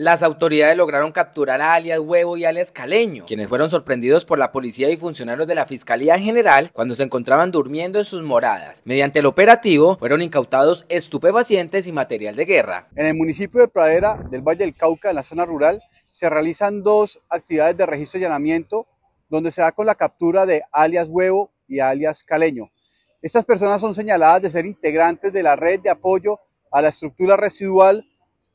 Las autoridades lograron capturar a alias Huevo y alias Caleño, quienes fueron sorprendidos por la policía y funcionarios de la Fiscalía General cuando se encontraban durmiendo en sus moradas. Mediante el operativo fueron incautados estupefacientes y material de guerra. En el municipio de Pradera del Valle del Cauca, en la zona rural, se realizan dos actividades de registro y allanamiento donde se da con la captura de alias Huevo y alias Caleño. Estas personas son señaladas de ser integrantes de la red de apoyo a la estructura residual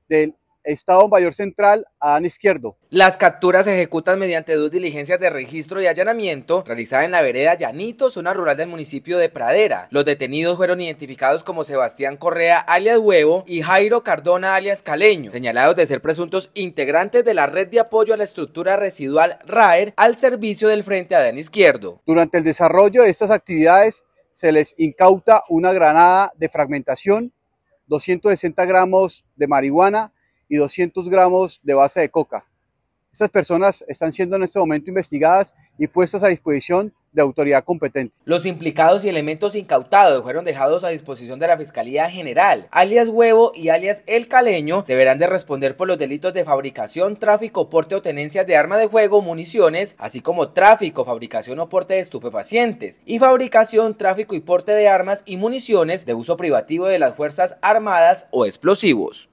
del Estado Mayor Central, Adán Izquierdo. Las capturas se ejecutan mediante dos diligencias de registro y allanamiento realizadas en la vereda Llanito, zona rural del municipio de Pradera. Los detenidos fueron identificados como Sebastián Correa, alias Huevo, y Jairo Cardona, alias Caleño, señalados de ser presuntos integrantes de la red de apoyo a la estructura residual RAER al servicio del Frente Adán Izquierdo. Durante el desarrollo de estas actividades se les incauta una granada de fragmentación, 260 gramos de marihuana, 200 gramos de base de coca. Estas personas están siendo en este momento investigadas y puestas a disposición de autoridad competente. Los implicados y elementos incautados fueron dejados a disposición de la Fiscalía General. Alias Huevo y alias El Caleño deberán de responder por los delitos de fabricación, tráfico, porte o tenencia de arma de juego, municiones, así como tráfico, fabricación o porte de estupefacientes, y fabricación, tráfico y porte de armas y municiones de uso privativo de las Fuerzas Armadas o explosivos.